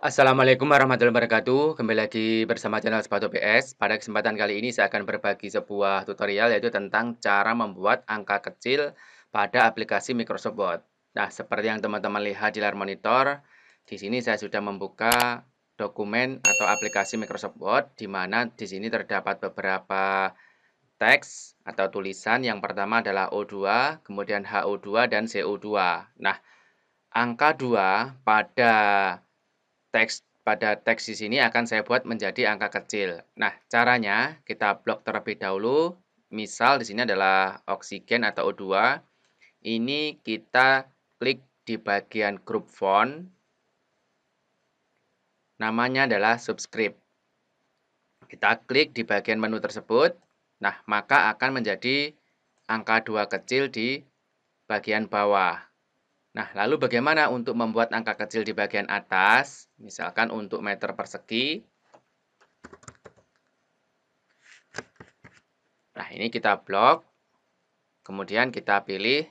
Assalamualaikum warahmatullahi wabarakatuh. Kembali lagi bersama channel Sepatu PS. Pada kesempatan kali ini saya akan berbagi sebuah tutorial yaitu tentang cara membuat angka kecil pada aplikasi Microsoft Word. Nah, seperti yang teman-teman lihat di layar monitor, di sini saya sudah membuka dokumen atau aplikasi Microsoft Word di mana di sini terdapat beberapa teks atau tulisan. Yang pertama adalah O2, kemudian HO2 dan CO2. Nah, angka 2 pada teks pada teks di sini akan saya buat menjadi angka kecil. Nah, caranya kita blok terlebih dahulu. Misal di sini adalah oksigen atau O2. Ini kita klik di bagian grup font. Namanya adalah subscript. Kita klik di bagian menu tersebut. Nah, maka akan menjadi angka 2 kecil di bagian bawah. Nah, lalu bagaimana untuk membuat angka kecil di bagian atas? Misalkan untuk meter persegi. Nah, ini kita blok. Kemudian kita pilih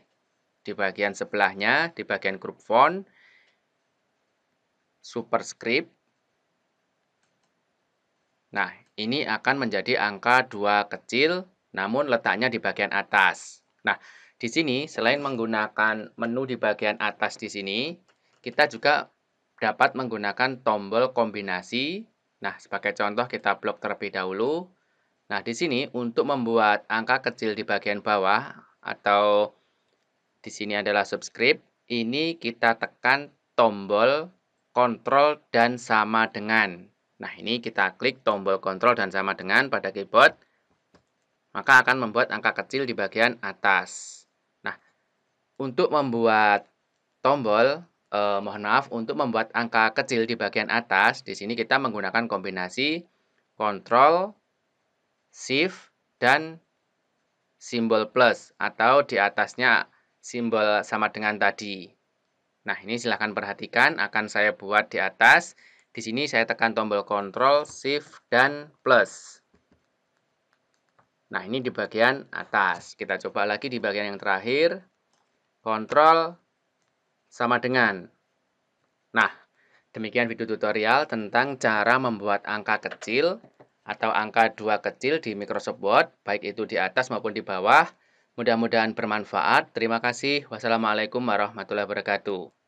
di bagian sebelahnya, di bagian grup font, superscript. Nah, ini akan menjadi angka dua kecil, namun letaknya di bagian atas. Nah, di sini, selain menggunakan menu di bagian atas di sini, kita juga dapat menggunakan tombol kombinasi. Nah, sebagai contoh kita blok terlebih dahulu. Nah, di sini untuk membuat angka kecil di bagian bawah atau di sini adalah subscribe, ini kita tekan tombol kontrol dan sama dengan. Nah, ini kita klik tombol kontrol dan sama dengan pada keyboard, maka akan membuat angka kecil di bagian atas untuk membuat tombol, eh, mohon maaf, untuk membuat angka kecil di bagian atas, di sini kita menggunakan kombinasi Ctrl, Shift, dan simbol plus atau di atasnya simbol sama dengan tadi. Nah, ini silahkan perhatikan, akan saya buat di atas. Di sini saya tekan tombol Ctrl, Shift, dan plus. Nah, ini di bagian atas. Kita coba lagi di bagian yang terakhir kontrol sama dengan. Nah, demikian video tutorial tentang cara membuat angka kecil atau angka dua kecil di Microsoft Word, baik itu di atas maupun di bawah. Mudah-mudahan bermanfaat. Terima kasih. Wassalamualaikum warahmatullahi wabarakatuh.